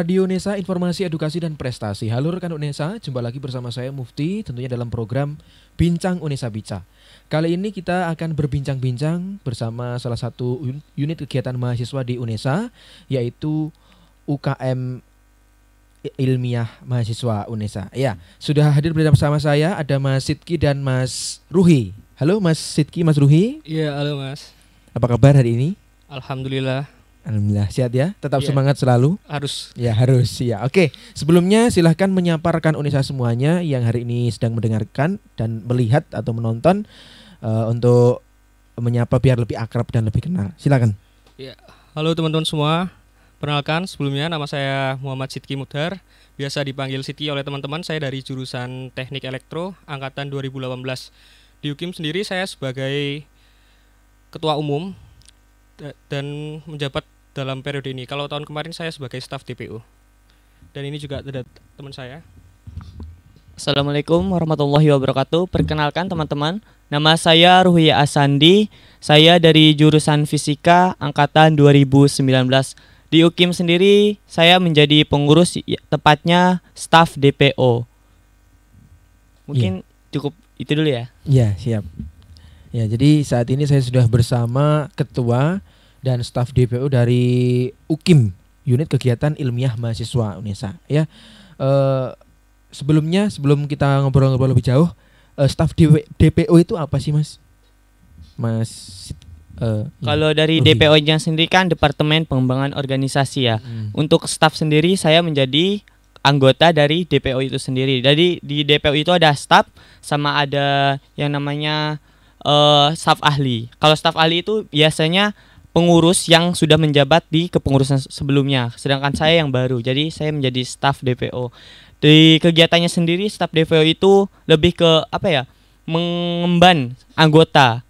Radio Nesa Informasi Edukasi dan Prestasi. Halo rekan Unesa, jumpa lagi bersama saya Mufti tentunya dalam program Bincang Unesa Bica. Kali ini kita akan berbincang-bincang bersama salah satu unit kegiatan mahasiswa di Unesa yaitu UKM Ilmiah Mahasiswa Unesa. Ya, sudah hadir bersama saya ada Mas Sidki dan Mas Ruhi. Halo Mas Sidki, Mas Ruhi. Iya, halo Mas. Apa kabar hari ini? Alhamdulillah Alhamdulillah sehat ya. Tetap yeah. semangat selalu. Harus. Ya harus ya. Oke. Sebelumnya silahkan menyaparkan Unisa semuanya yang hari ini sedang mendengarkan dan melihat atau menonton uh, untuk menyapa biar lebih akrab dan lebih kenal. Silakan. Ya. Halo teman-teman semua. Perkenalkan sebelumnya nama saya Muhammad Sidki Mudhar. Biasa dipanggil Siti oleh teman-teman. Saya dari jurusan Teknik Elektro angkatan 2018. Di UKIM sendiri saya sebagai ketua umum dan menjabat dalam periode ini. Kalau tahun kemarin saya sebagai staf DPU. Dan ini juga ada teman saya. Assalamualaikum warahmatullahi wabarakatuh. Perkenalkan teman-teman, nama saya Ruhia Asandi. Saya dari jurusan Fisika angkatan 2019. Di UKIM sendiri saya menjadi pengurus ya, tepatnya staf DPO. Mungkin ya. cukup itu dulu ya. Iya, siap. Ya, jadi saat ini saya sudah bersama ketua dan staf DPO dari UKIM unit kegiatan ilmiah mahasiswa UNESA ya. e, sebelumnya sebelum kita ngobrol-ngobrol lebih jauh, e, eh, staf DPO itu apa sih Mas? Mas Uh, Kalau ya. dari oh, iya. DPO-nya sendiri kan Departemen Pengembangan Organisasi ya. Hmm. Untuk staf sendiri saya menjadi anggota dari DPO itu sendiri. Jadi di DPO itu ada staf sama ada yang namanya uh, staf ahli. Kalau staf ahli itu biasanya pengurus yang sudah menjabat di kepengurusan sebelumnya, sedangkan saya yang baru. Jadi saya menjadi staf DPO. Di kegiatannya sendiri staf DPO itu lebih ke apa ya? mengemban anggota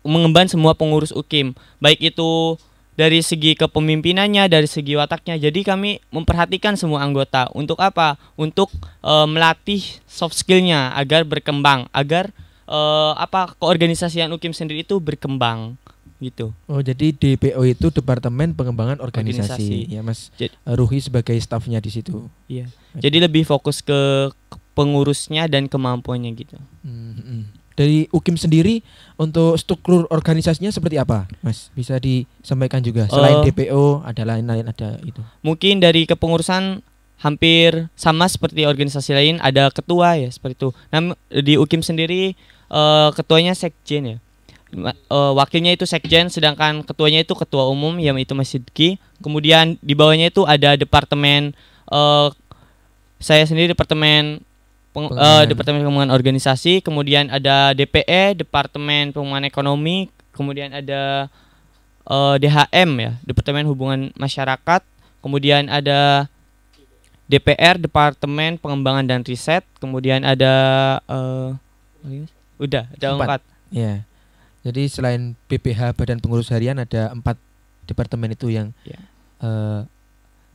mengemban semua pengurus UKIM, baik itu dari segi kepemimpinannya, dari segi wataknya. Jadi kami memperhatikan semua anggota untuk apa? Untuk e, melatih soft skillnya agar berkembang, agar e, apa keorganisasian UKIM sendiri itu berkembang gitu. Oh jadi DPO itu Departemen Pengembangan Organisasi, Organisasi. ya Mas jadi, Ruhi sebagai stafnya di situ. Iya. Okay. Jadi lebih fokus ke pengurusnya dan kemampuannya gitu. Mm -hmm. Dari UKIM sendiri untuk struktur organisasinya seperti apa, Mas? Bisa disampaikan juga. Selain uh, eh, DPO ada lain-lain ada itu. Mungkin dari kepengurusan hampir sama seperti organisasi lain ada ketua ya seperti itu. Nah di UKIM sendiri uh, ketuanya sekjen ya uh, wakilnya itu sekjen sedangkan ketuanya itu ketua umum yang itu Mas Sidki kemudian di bawahnya itu ada departemen uh, saya sendiri departemen peng, uh, departemen pengembangan organisasi kemudian ada DPE departemen pengembangan ekonomi kemudian ada uh, DHM ya departemen hubungan masyarakat kemudian ada DPR departemen pengembangan dan riset kemudian ada uh, udah ada empat, empat. Yeah jadi selain BPH Badan Pengurus Harian ada empat departemen itu yang yeah. Ya. uh,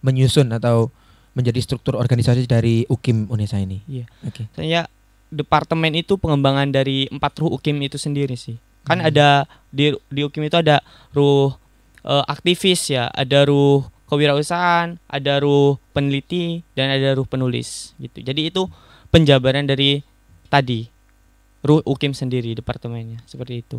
menyusun atau menjadi struktur organisasi dari UKIM Unesa ini. Iya. Oke. Okay. Saya departemen itu pengembangan dari empat ruh UKIM itu sendiri sih. Kan hmm. ada di di UKIM itu ada ruh uh, aktivis ya, ada ruh kewirausahaan, ada ruh peneliti dan ada ruh penulis gitu. Jadi itu penjabaran dari tadi UKIM sendiri departemennya seperti itu.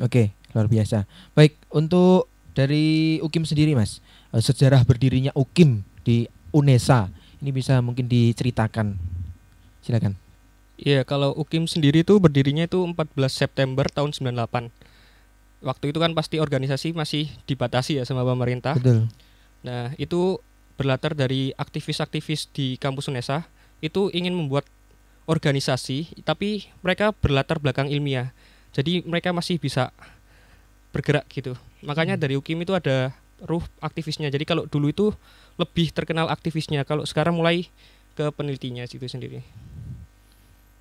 Oke, okay, luar biasa. Baik, untuk dari UKIM sendiri, Mas, eh, sejarah berdirinya UKIM di UNESA ini bisa mungkin diceritakan. Silakan. Iya, kalau UKIM sendiri itu berdirinya itu 14 September tahun 98. Waktu itu kan pasti organisasi masih dibatasi ya sama pemerintah. Betul. Nah, itu berlatar dari aktivis-aktivis di kampus UNESA itu ingin membuat organisasi, tapi mereka berlatar belakang ilmiah. Jadi mereka masih bisa bergerak gitu. Makanya hmm. dari UKIM itu ada ruh aktivisnya. Jadi kalau dulu itu lebih terkenal aktivisnya, kalau sekarang mulai ke penelitinya situ sendiri.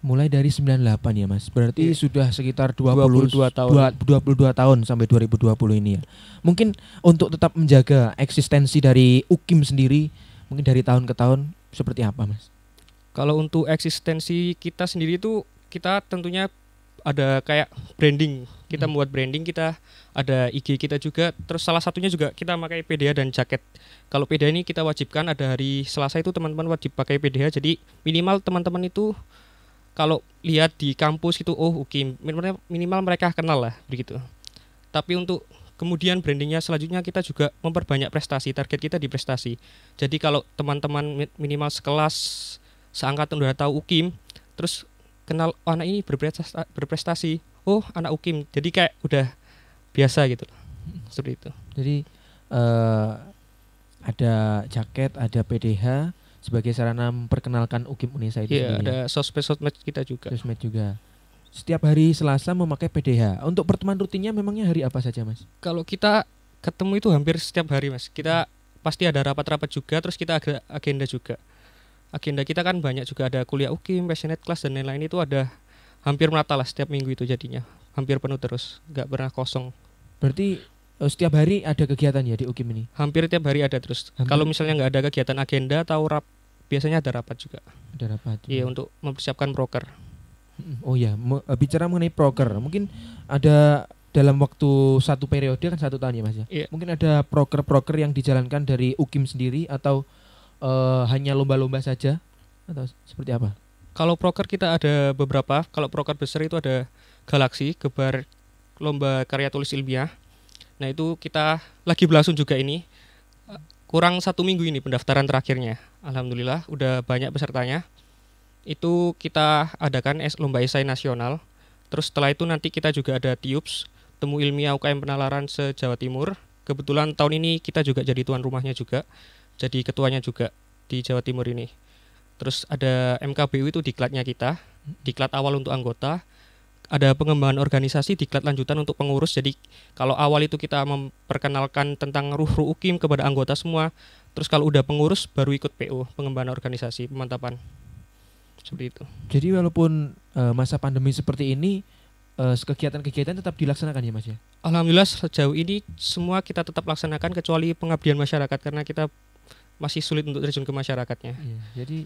Mulai dari 98 ya Mas. Berarti yeah. sudah sekitar 20, 22 tahun. 22 tahun sampai 2020 ini ya. Mungkin untuk tetap menjaga eksistensi dari UKIM sendiri mungkin dari tahun ke tahun seperti apa Mas? Kalau untuk eksistensi kita sendiri itu kita tentunya ada kayak branding. Kita hmm. membuat branding, kita ada IG kita juga. Terus salah satunya juga kita pakai PDA dan jaket. Kalau PDA ini kita wajibkan ada hari Selasa itu teman-teman wajib pakai PDA. Jadi minimal teman-teman itu kalau lihat di kampus itu oh oke, okay, minimal mereka kenal lah begitu. Tapi untuk kemudian brandingnya selanjutnya kita juga memperbanyak prestasi target kita di prestasi jadi kalau teman-teman minimal sekelas seangkatan udah tahu UKIM terus kenal oh, anak ini berprestasi, berprestasi oh anak UKIM jadi kayak udah biasa gitu seperti itu jadi uh, ada jaket ada PDH sebagai sarana memperkenalkan UKIM Unisa itu yeah, iya, ada sosmed sosmed kita juga sosmed juga setiap hari Selasa memakai PDH untuk pertemuan rutinnya memangnya hari apa saja mas kalau kita ketemu itu hampir setiap hari mas kita pasti ada rapat-rapat juga terus kita ada agenda juga agenda kita kan banyak juga ada kuliah UKIM, passionate class dan lain-lain itu ada hampir merata lah setiap minggu itu jadinya hampir penuh terus nggak pernah kosong berarti eh, setiap hari ada kegiatan ya di UKIM ini hampir tiap hari ada terus kalau misalnya nggak ada kegiatan agenda atau rap biasanya ada rapat juga ada rapat iya untuk mempersiapkan broker oh ya bicara mengenai broker mungkin ada dalam waktu satu periode kan satu tahun ya mas ya iya. mungkin ada broker-broker yang dijalankan dari UKIM sendiri atau uh, hanya lomba-lomba saja atau seperti apa? Kalau proker kita ada beberapa. Kalau proker besar itu ada Galaksi, Gebar Lomba Karya Tulis Ilmiah. Nah itu kita lagi berlangsung juga ini. Kurang satu minggu ini pendaftaran terakhirnya. Alhamdulillah udah banyak pesertanya. Itu kita adakan es lomba esai nasional. Terus setelah itu nanti kita juga ada TIUPS, Temu Ilmiah UKM Penalaran se-Jawa Timur. Kebetulan tahun ini kita juga jadi tuan rumahnya juga jadi ketuanya juga di Jawa Timur ini. Terus ada MKBU itu diklatnya kita, diklat awal untuk anggota, ada pengembangan organisasi diklat lanjutan untuk pengurus. Jadi kalau awal itu kita memperkenalkan tentang ruh-ruh UKIM kepada anggota semua, terus kalau udah pengurus baru ikut PU pengembangan organisasi, pemantapan. Seperti itu. Jadi walaupun uh, masa pandemi seperti ini eh, kegiatan-kegiatan tetap dilaksanakan ya Mas ya? Alhamdulillah sejauh ini semua kita tetap laksanakan kecuali pengabdian masyarakat karena kita masih sulit untuk terjun ke masyarakatnya. Iya, jadi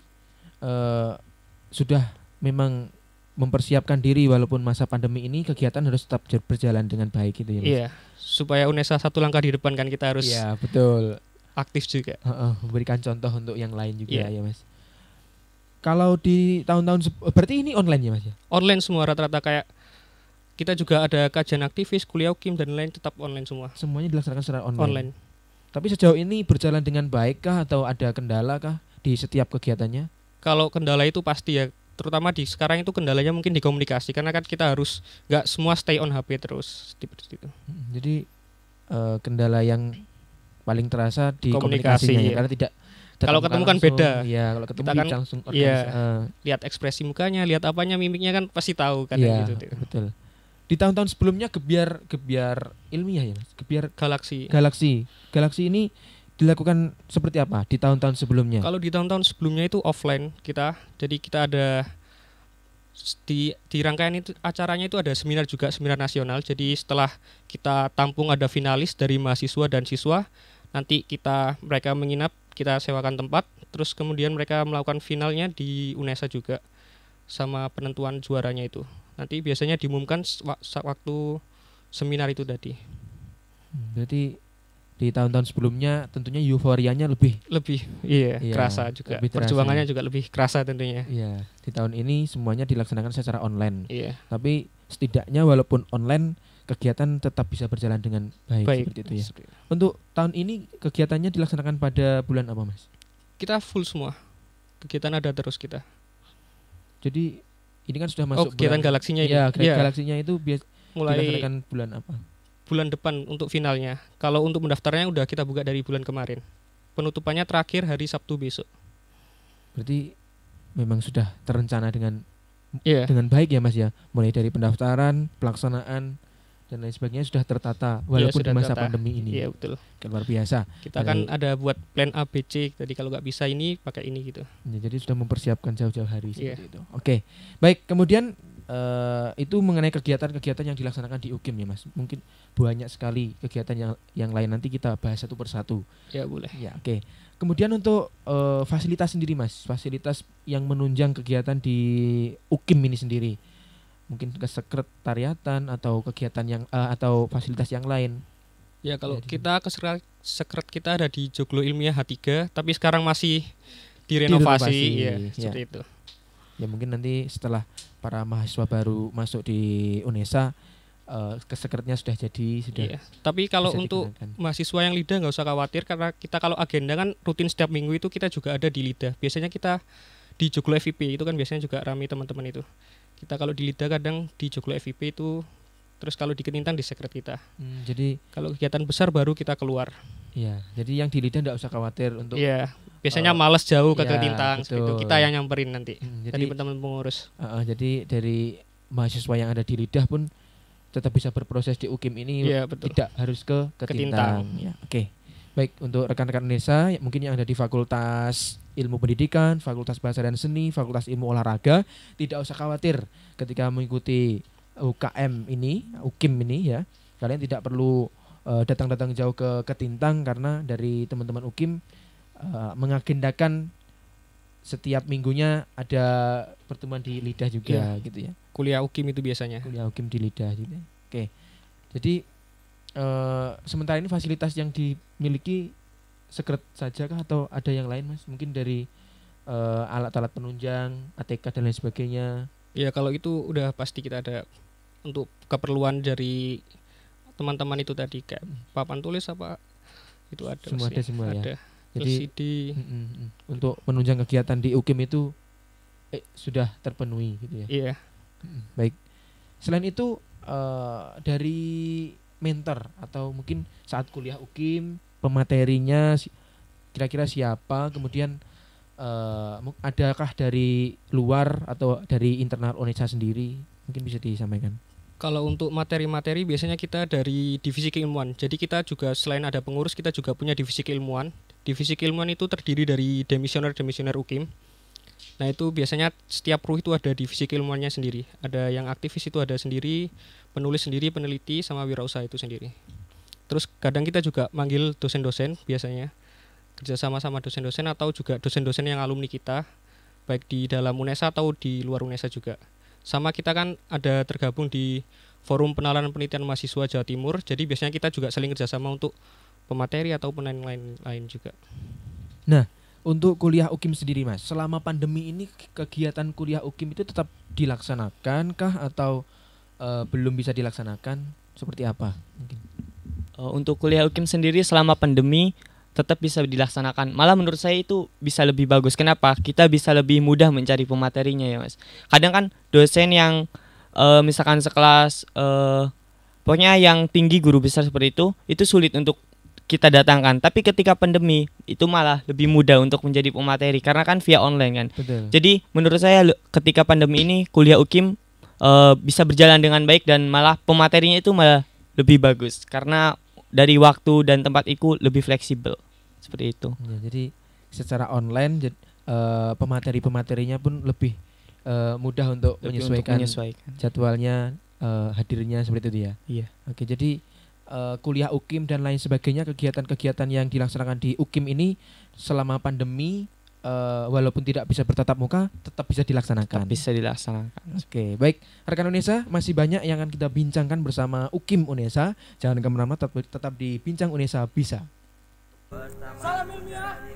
uh, sudah memang mempersiapkan diri walaupun masa pandemi ini kegiatan harus tetap berjalan dengan baik gitu ya Mas. Iya, supaya UNESA satu langkah di depan kan kita harus Iya, betul. aktif juga. Uh, uh, memberikan contoh untuk yang lain juga yeah. ya Mas. Kalau di tahun-tahun eh, berarti ini online ya Mas ya? Online semua rata-rata kayak kita juga ada kajian aktivis, kuliah Kim dan lain tetap online semua. Semuanya dilaksanakan secara online. Online. Tapi sejauh ini berjalan dengan baik kah atau ada kendala kah di setiap kegiatannya? Kalau kendala itu pasti ya, terutama di sekarang itu kendalanya mungkin di komunikasi karena kan kita harus nggak semua stay on HP terus seperti itu. Hmm, jadi uh, kendala yang paling terasa di komunikasi, ya, iya. karena tidak kalau ketemu kan beda. Iya, kalau ketemu ya kan langsung ya, lihat ekspresi mukanya, lihat apanya, mimiknya kan pasti tahu kan ya, gitu. Betul di tahun-tahun sebelumnya gebiar gebiar ilmiah ya mas gebiar galaksi galaksi galaksi ini dilakukan seperti apa di tahun-tahun sebelumnya kalau di tahun-tahun sebelumnya itu offline kita jadi kita ada di di rangkaian itu acaranya itu ada seminar juga seminar nasional jadi setelah kita tampung ada finalis dari mahasiswa dan siswa nanti kita mereka menginap kita sewakan tempat terus kemudian mereka melakukan finalnya di UNESA juga sama penentuan juaranya itu nanti biasanya diumumkan waktu seminar itu tadi. Hmm, berarti di tahun-tahun sebelumnya tentunya euforianya lebih lebih iya, iya kerasa juga lebih terasa. perjuangannya juga lebih kerasa tentunya iya di tahun ini semuanya dilaksanakan secara online iya tapi setidaknya walaupun online kegiatan tetap bisa berjalan dengan baik, baik. seperti itu ya untuk tahun ini kegiatannya dilaksanakan pada bulan apa mas kita full semua kegiatan ada terus kita jadi ini kan sudah oh, masuk oh, kegiatan bulan, galaksinya itu. Ya, ya. galaksinya itu bias mulai bulan apa? Bulan depan untuk finalnya. Kalau untuk mendaftarnya udah kita buka dari bulan kemarin. Penutupannya terakhir hari Sabtu besok. Berarti memang sudah terencana dengan yeah. dengan baik ya Mas ya. Mulai dari pendaftaran, pelaksanaan, dan lain sebagainya sudah tertata iya, walaupun ya, sudah di masa tertata. pandemi ini. Iya betul. Kan luar biasa. Kita akan kan ada buat plan A B C jadi kalau nggak bisa ini pakai ini gitu. Ya, jadi sudah mempersiapkan jauh-jauh hari ya. seperti itu. Oke. Okay. Baik, kemudian uh, itu mengenai kegiatan-kegiatan yang dilaksanakan di UGM ya Mas. Mungkin banyak sekali kegiatan yang yang lain nanti kita bahas satu persatu. Ya boleh. Ya, oke. Okay. Kemudian untuk uh, fasilitas sendiri Mas, fasilitas yang menunjang kegiatan di UGM ini sendiri mungkin ke sekretariatan atau kegiatan yang uh, atau fasilitas yang lain. Ya kalau Jadi, gitu. kita ke sekret, kita ada di Joglo Ilmiah H3 tapi sekarang masih direnovasi, direnovasi ya, ya seperti itu. Ya mungkin nanti setelah para mahasiswa baru masuk di UNESA uh, eh, kesekretnya sudah jadi sudah. Iya. Tapi kalau untuk mahasiswa yang lidah nggak usah khawatir karena kita kalau agenda kan rutin setiap minggu itu kita juga ada di lidah. Biasanya kita di Joglo FIP itu kan biasanya juga ramai teman-teman itu kita kalau di lidah kadang di joglo FIP itu terus kalau di kenintang di sekret kita hmm, jadi kalau kegiatan besar baru kita keluar Iya, jadi yang di lidah tidak usah khawatir untuk. Iya, biasanya uh, males jauh ke ya, ketintang, gitu. Kita yang nyamperin nanti. Hmm, jadi teman-teman pengurus. Uh, uh, jadi dari mahasiswa yang ada di lidah pun tetap bisa berproses di UKIM ini ya, betul. tidak harus ke ketintang. Ya, Oke, okay. baik untuk rekan-rekan desa mungkin yang ada di fakultas ilmu pendidikan, fakultas bahasa dan seni, fakultas ilmu olahraga, tidak usah khawatir ketika mengikuti UKM ini, UKIM ini ya. Kalian tidak perlu eh, datang-datang uh, jauh ke Ketintang karena dari teman-teman UKIM uh, eh, mengagendakan setiap minggunya ada pertemuan di lidah juga ya, gitu ya. Kuliah UKIM itu biasanya. Kuliah UKIM di lidah gitu. Oke. Jadi uh, sementara ini fasilitas yang dimiliki sekret saja kah atau ada yang lain mas mungkin dari uh, alat-alat penunjang ATK dan lain sebagainya ya kalau itu udah pasti kita ada untuk keperluan dari teman-teman itu tadi kayak hmm. papan tulis apa itu ada semua ya. ada semua ya. ada. ya jadi untuk penunjang kegiatan di UKIM itu eh, sudah terpenuhi gitu ya iya baik selain itu uh, dari mentor atau mungkin saat kuliah UKIM pematerinya kira-kira siapa kemudian uh, adakah dari luar atau dari internal Onesa sendiri mungkin bisa disampaikan kalau untuk materi-materi biasanya kita dari divisi keilmuan jadi kita juga selain ada pengurus kita juga punya divisi keilmuan divisi keilmuan itu terdiri dari demisioner-demisioner UKIM nah itu biasanya setiap ruh itu ada divisi keilmuannya sendiri ada yang aktivis itu ada sendiri penulis sendiri peneliti sama wirausaha itu sendiri Terus kadang kita juga manggil dosen-dosen biasanya kerjasama sama sama dosen-dosen atau juga dosen-dosen yang alumni kita baik di dalam UNESA atau di luar UNESA juga. Sama kita kan ada tergabung di Forum Penalaran Penelitian Mahasiswa Jawa Timur, jadi biasanya kita juga saling kerjasama untuk pemateri atau penelitian lain-lain juga. Nah, untuk kuliah UKIM sendiri mas, selama pandemi ini kegiatan kuliah UKIM itu tetap dilaksanakan kah atau e, belum bisa dilaksanakan? Seperti apa? Mungkin uh, untuk kuliah UKIM sendiri selama pandemi tetap bisa dilaksanakan. Malah menurut saya itu bisa lebih bagus. Kenapa? Kita bisa lebih mudah mencari pematerinya ya, Mas. Kadang kan dosen yang uh, misalkan sekelas uh, pokoknya yang tinggi guru besar seperti itu itu sulit untuk kita datangkan. Tapi ketika pandemi itu malah lebih mudah untuk menjadi pemateri karena kan via online kan. Betul. Jadi menurut saya ketika pandemi ini kuliah UKIM uh, bisa berjalan dengan baik dan malah pematerinya itu malah lebih bagus karena dari waktu dan tempat itu lebih fleksibel seperti itu. Ya, jadi secara online jad, uh, pemateri-pematerinya pun lebih uh, mudah untuk, lebih menyesuaikan, untuk menyesuaikan jadwalnya uh, hadirnya seperti itu ya. Iya. Oke, jadi uh, kuliah UKIM dan lain sebagainya kegiatan-kegiatan yang dilaksanakan di UKIM ini selama pandemi uh, walaupun tidak bisa bertatap muka tetap bisa dilaksanakan. Tetap bisa dilaksanakan. Oke, okay. baik rekan Unesa masih banyak yang akan kita bincangkan bersama Ukim Unesa. Jangan kemana-mana tetap, tetap di Bincang Unesa bisa. Salam ilmiah.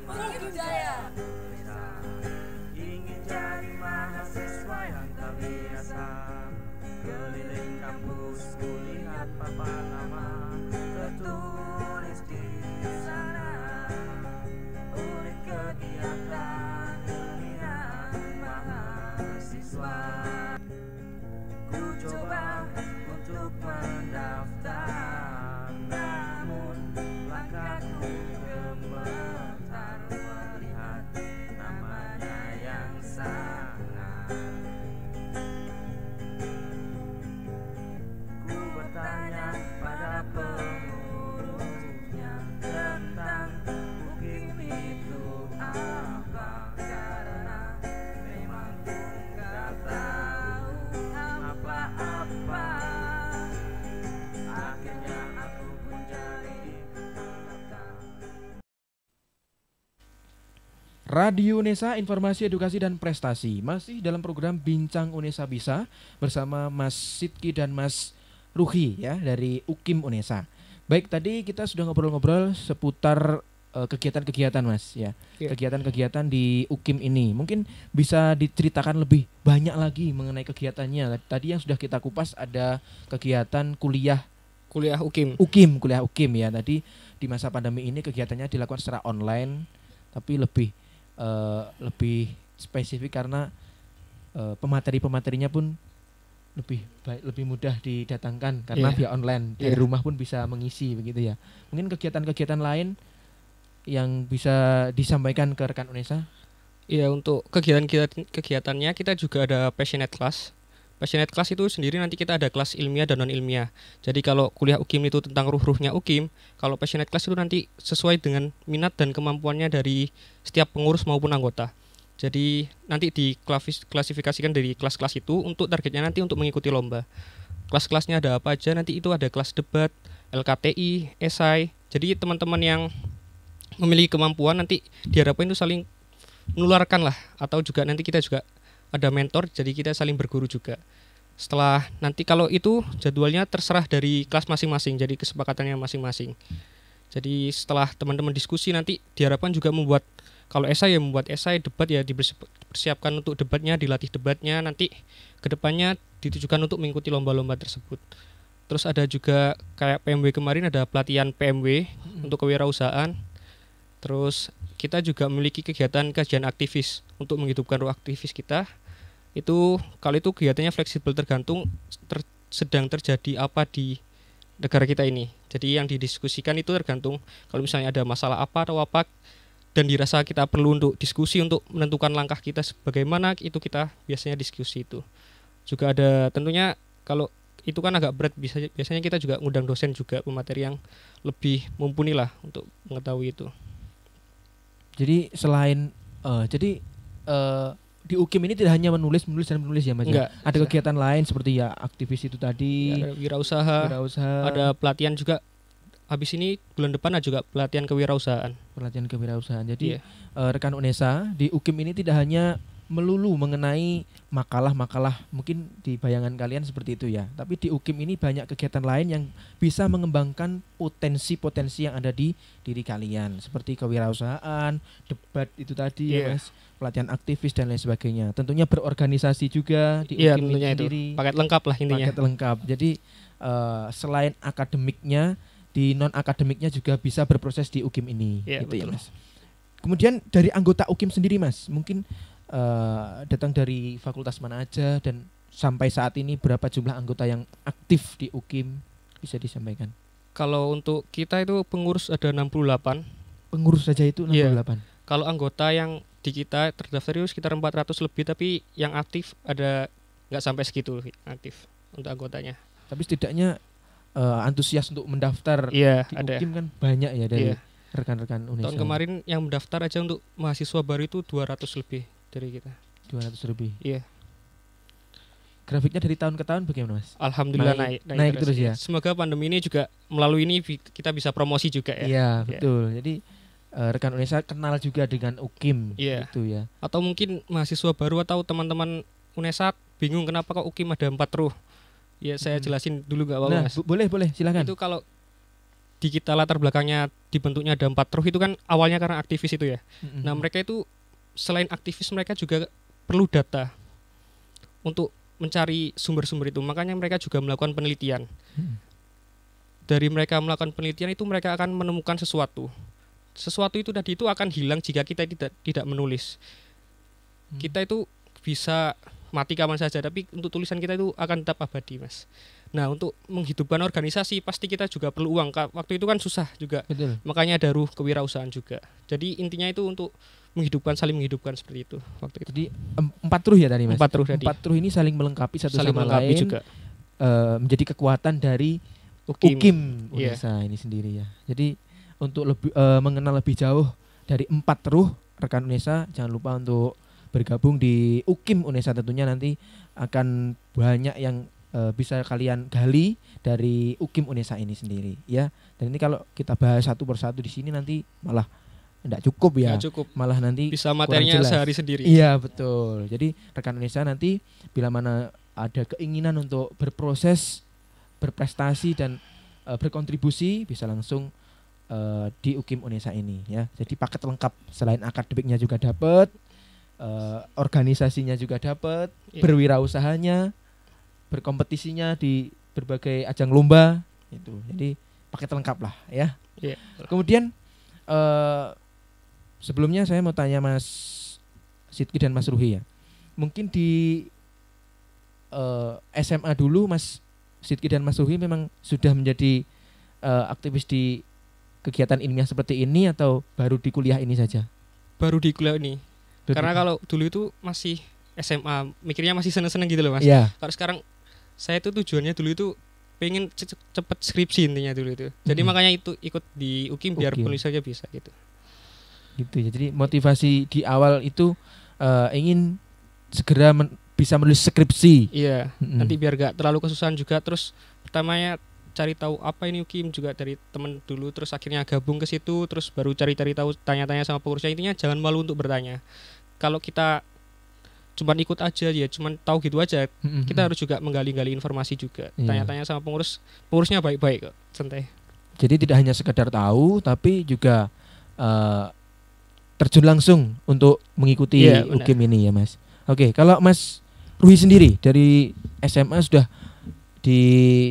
Radio Unesa Informasi Edukasi dan Prestasi masih dalam program Bincang Unesa Bisa bersama Mas Sidki dan Mas Ruhi ya dari UKIM Unesa. Baik, tadi kita sudah ngobrol-ngobrol seputar eh, kegiatan-kegiatan uh, Mas ya. Iya. Kegiatan-kegiatan di UKIM ini. Mungkin bisa diceritakan lebih banyak lagi mengenai kegiatannya. Tadi yang sudah kita kupas ada kegiatan kuliah kuliah UKIM. UKIM, kuliah UKIM ya. Tadi di masa pandemi ini kegiatannya dilakukan secara online tapi lebih uh, lebih spesifik karena uh, pemateri-pematerinya pun lebih baik lebih mudah didatangkan karena yeah. via online dari yeah. rumah pun bisa mengisi begitu ya mungkin kegiatan-kegiatan lain yang bisa disampaikan ke rekan Unesa Iya untuk kegiatan kegiatannya kita juga ada passionate class Passionate Class itu sendiri nanti kita ada kelas ilmiah dan non ilmiah. Jadi kalau kuliah UKIM itu tentang ruh-ruhnya UKIM, kalau Passionate Class itu nanti sesuai dengan minat dan kemampuannya dari setiap pengurus maupun anggota. Jadi nanti diklasifikasikan dari kelas-kelas itu untuk targetnya nanti untuk mengikuti lomba. Kelas-kelasnya ada apa aja nanti itu ada kelas debat, LKTI, esai. Jadi teman-teman yang memiliki kemampuan nanti diharapkan itu saling menularkan lah atau juga nanti kita juga ada mentor jadi kita saling berguru juga setelah nanti kalau itu jadwalnya terserah dari kelas masing-masing jadi kesepakatannya masing-masing jadi setelah teman-teman diskusi nanti diharapkan juga membuat kalau esai ya membuat esai debat ya dipersiapkan untuk debatnya dilatih debatnya nanti kedepannya ditujukan untuk mengikuti lomba-lomba tersebut terus ada juga kayak PMW kemarin ada pelatihan PMW hmm. untuk kewirausahaan terus kita juga memiliki kegiatan kajian aktivis untuk menghidupkan ruang aktivis kita itu kalau itu kegiatannya fleksibel tergantung ter, sedang terjadi apa di negara kita ini. Jadi yang didiskusikan itu tergantung kalau misalnya ada masalah apa atau apa dan dirasa kita perlu untuk diskusi untuk menentukan langkah kita sebagaimana itu kita biasanya diskusi itu. Juga ada tentunya kalau itu kan agak berat bisa biasanya kita juga ngundang dosen juga pemateri yang lebih mumpuni lah untuk mengetahui itu. Jadi selain uh, jadi uh, di UKIM ini tidak hanya menulis, menulis dan menulis ya Mas. Ya? Enggak, ada bisa. kegiatan lain seperti ya aktivis itu tadi, ya, ada wirausaha, wirausaha, ada pelatihan juga. Habis ini bulan depan ada juga pelatihan kewirausahaan. Pelatihan kewirausahaan. Jadi yeah. Iya. uh, rekan UNESA di UKIM ini tidak hanya melulu mengenai makalah-makalah mungkin di bayangan kalian seperti itu ya. Tapi di UKIM ini banyak kegiatan lain yang bisa mengembangkan potensi-potensi yang ada di diri kalian seperti kewirausahaan, debat itu tadi yeah. ya iya. Mas, pelatihan aktivis dan lain sebagainya. Tentunya berorganisasi juga di yeah, UKIM ini. sendiri. Itu. Paket lengkap lah intinya. Paket lengkap. Jadi uh, selain akademiknya di non akademiknya juga bisa berproses di UKIM ini yeah, gitu ya, betul. ya Mas. Kemudian dari anggota UKIM sendiri Mas, mungkin uh, datang dari fakultas mana aja dan sampai saat ini berapa jumlah anggota yang aktif di UKIM bisa disampaikan? Kalau untuk kita itu pengurus ada 68. Pengurus saja itu 68. Iya. Yeah. Kalau anggota yang di kita terdaftar itu sekitar 400 lebih tapi yang aktif ada nggak sampai segitu aktif untuk anggotanya. Tapi setidaknya uh, antusias untuk mendaftar yeah, di ada. UKIM kan banyak ya dari yeah rekan-rekan universitas. Tahun kemarin yang mendaftar aja untuk mahasiswa baru itu 200 lebih dari kita 200 lebih iya grafiknya dari tahun ke tahun bagaimana mas? Alhamdulillah naik naik, naik, naik terus, ya. Iya. Semoga pandemi ini juga melalui ini kita bisa promosi juga ya. Iya, iya. betul. Yeah. Jadi uh, rekan Unesa kenal juga dengan UKIM yeah. itu ya. Atau mungkin mahasiswa baru atau teman-teman Unesa bingung kenapa kok UKIM ada empat ruh. Ya saya hmm. jelasin dulu nggak apa nah, mas. Boleh boleh silakan. Itu kalau di kita latar belakangnya dibentuknya ada empat ruh itu kan awalnya karena aktivis itu ya. Hmm. Nah mereka itu selain aktivis mereka juga perlu data untuk mencari sumber-sumber itu. Makanya mereka juga melakukan penelitian. Hmm. Dari mereka melakukan penelitian itu mereka akan menemukan sesuatu. Sesuatu itu tadi itu akan hilang jika kita tidak tidak menulis. Hmm. Kita itu bisa mati kapan saja, tapi untuk tulisan kita itu akan tetap abadi, Mas. Nah, untuk menghidupkan organisasi pasti kita juga perlu uang. Waktu itu kan susah juga. Betul. Makanya ada ruh kewirausahaan juga. Jadi intinya itu untuk menghidupkan saling menghidupkan seperti itu waktu itu. Jadi empat ruh ya tadi mas. Empat ruh tadi. Empat ruh ini saling melengkapi satu saling sama melengkapi lain. juga. E, menjadi kekuatan dari Ukim, Ukim Unesa iya. yeah. ini sendiri ya. Jadi untuk lebih e, mengenal lebih jauh dari empat ruh rekan Unesa jangan lupa untuk bergabung di Ukim Unesa tentunya nanti akan banyak yang e, bisa kalian gali dari Ukim Unesa ini sendiri ya. Dan ini kalau kita bahas satu persatu di sini nanti malah tidak cukup ya. Nggak cukup. Malah nanti bisa materinya sehari sendiri. Iya, betul. Jadi rekan Indonesia nanti bila mana ada keinginan untuk berproses, berprestasi dan uh, berkontribusi bisa langsung uh, di UKIM Unesa ini ya. Jadi paket lengkap selain akademiknya juga dapat, uh, eh, organisasinya juga dapat, yeah. berwirausahanya, berkompetisinya di berbagai ajang lomba itu. Jadi paket lengkap lah ya. Yeah. Kemudian uh, Sebelumnya saya mau tanya Mas Sidki dan Mas Ruhi ya. Mungkin di uh, eh, SMA dulu Mas Sidki dan Mas Ruhi memang sudah menjadi uh, aktivis di kegiatan ilmiah seperti ini atau baru di kuliah ini saja? Baru di kuliah ini. Betul. Karena kalau dulu itu masih SMA, mikirnya masih seneng-seneng gitu loh Mas. Ya. Kalau sekarang saya itu tujuannya dulu itu pengen cepet skripsi intinya dulu itu. Jadi -hmm. makanya itu ikut di UKIM biar penulisannya bisa gitu gitu ya jadi motivasi di awal itu uh, ingin segera men bisa menulis skripsi iya mm -hmm. nanti biar gak terlalu kesusahan juga terus pertamanya cari tahu apa ini Ukim juga dari temen dulu terus akhirnya gabung ke situ terus baru cari-cari tahu tanya-tanya sama pengurusnya intinya jangan malu untuk bertanya kalau kita cuman ikut aja ya cuman tahu gitu aja mm-hmm. kita harus juga menggali-gali informasi juga iya. tanya-tanya sama pengurus pengurusnya baik-baik kok santai jadi tidak hanya sekedar tahu tapi juga uh, terjun langsung untuk mengikuti yeah, UGM ini ya Mas. Oke, okay, kalau Mas Rui sendiri dari SMA sudah di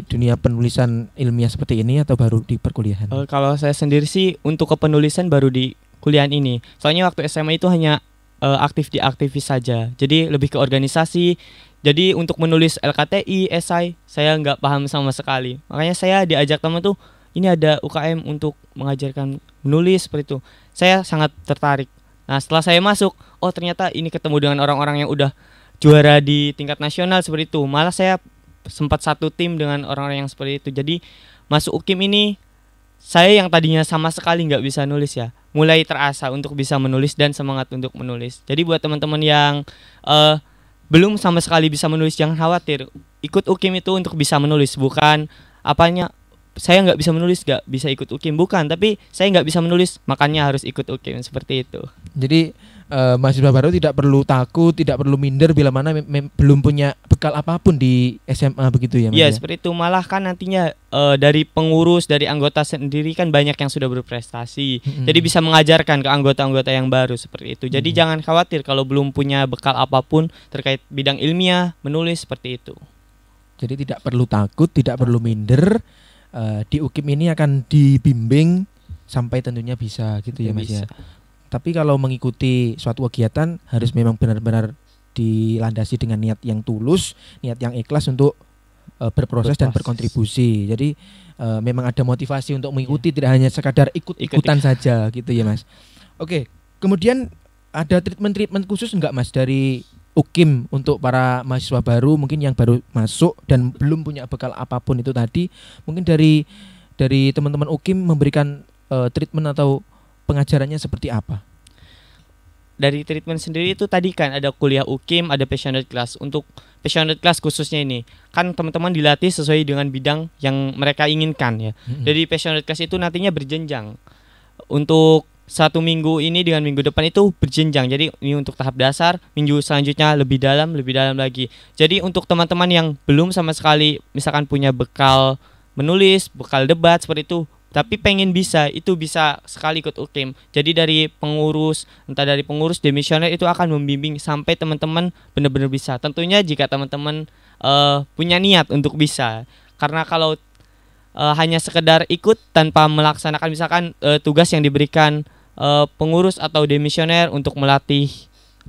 dunia penulisan ilmiah seperti ini atau baru di perkuliahan? Uh, kalau saya sendiri sih untuk kepenulisan baru di kuliah ini. Soalnya waktu SMA itu hanya uh, aktif di aktivis saja. Jadi lebih ke organisasi. Jadi untuk menulis LKTI, esai saya nggak paham sama sekali. Makanya saya diajak teman tuh ini ada UKM untuk mengajarkan menulis seperti itu saya sangat tertarik. Nah setelah saya masuk, oh ternyata ini ketemu dengan orang-orang yang udah juara di tingkat nasional seperti itu. Malah saya sempat satu tim dengan orang-orang yang seperti itu. Jadi masuk UKIM ini saya yang tadinya sama sekali nggak bisa nulis ya, mulai terasa untuk bisa menulis dan semangat untuk menulis. Jadi buat teman-teman yang uh, belum sama sekali bisa menulis jangan khawatir, ikut UKIM itu untuk bisa menulis bukan apanya saya nggak bisa menulis nggak bisa ikut UKIM bukan tapi saya nggak bisa menulis makanya harus ikut UKIM seperti itu jadi uh, eh, mahasiswa baru tidak perlu takut tidak perlu minder bila mana belum punya bekal apapun di SMA begitu ya Iya ya? seperti itu malah kan nantinya uh, dari pengurus dari anggota sendiri kan banyak yang sudah berprestasi mm-hmm. jadi bisa mengajarkan ke anggota-anggota yang baru seperti itu jadi mm-hmm. jangan khawatir kalau belum punya bekal apapun terkait bidang ilmiah menulis seperti itu jadi tidak perlu takut, tidak perlu minder, Eh, di UKIM ini akan dibimbing sampai tentunya bisa gitu ya, Mas ya. Tapi kalau mengikuti suatu kegiatan harus hmm. memang benar-benar dilandasi dengan niat yang tulus, niat yang ikhlas untuk uh, eh, berproses, berproses dan berkontribusi. Jadi uh, memang ada motivasi untuk mengikuti ya. tidak hanya sekadar ikut-ikutan ikut. saja gitu ya iya. Mas. Oke, okay. kemudian ada treatment-treatment khusus enggak Mas dari UKIM untuk para mahasiswa baru mungkin yang baru masuk dan belum punya bekal apapun itu tadi mungkin dari dari teman-teman UKIM memberikan uh, treatment atau pengajarannya seperti apa? Dari treatment sendiri itu tadi kan ada kuliah UKIM, ada passionate class. Untuk passionate class khususnya ini kan teman-teman dilatih sesuai dengan bidang yang mereka inginkan ya. Mm -hmm. Dari passionate class itu nantinya berjenjang. Untuk satu minggu ini dengan minggu depan itu berjenjang. Jadi ini untuk tahap dasar, minggu selanjutnya lebih dalam, lebih dalam lagi. Jadi untuk teman-teman yang belum sama sekali misalkan punya bekal menulis, bekal debat seperti itu, tapi pengen bisa, itu bisa sekali ikut UKIM. Jadi dari pengurus, entah dari pengurus demisioner itu akan membimbing sampai teman-teman benar-benar bisa. Tentunya jika teman-teman uh, punya niat untuk bisa. Karena kalau eh, hanya sekedar ikut tanpa melaksanakan misalkan uh, tugas yang diberikan uh, pengurus atau demisioner untuk melatih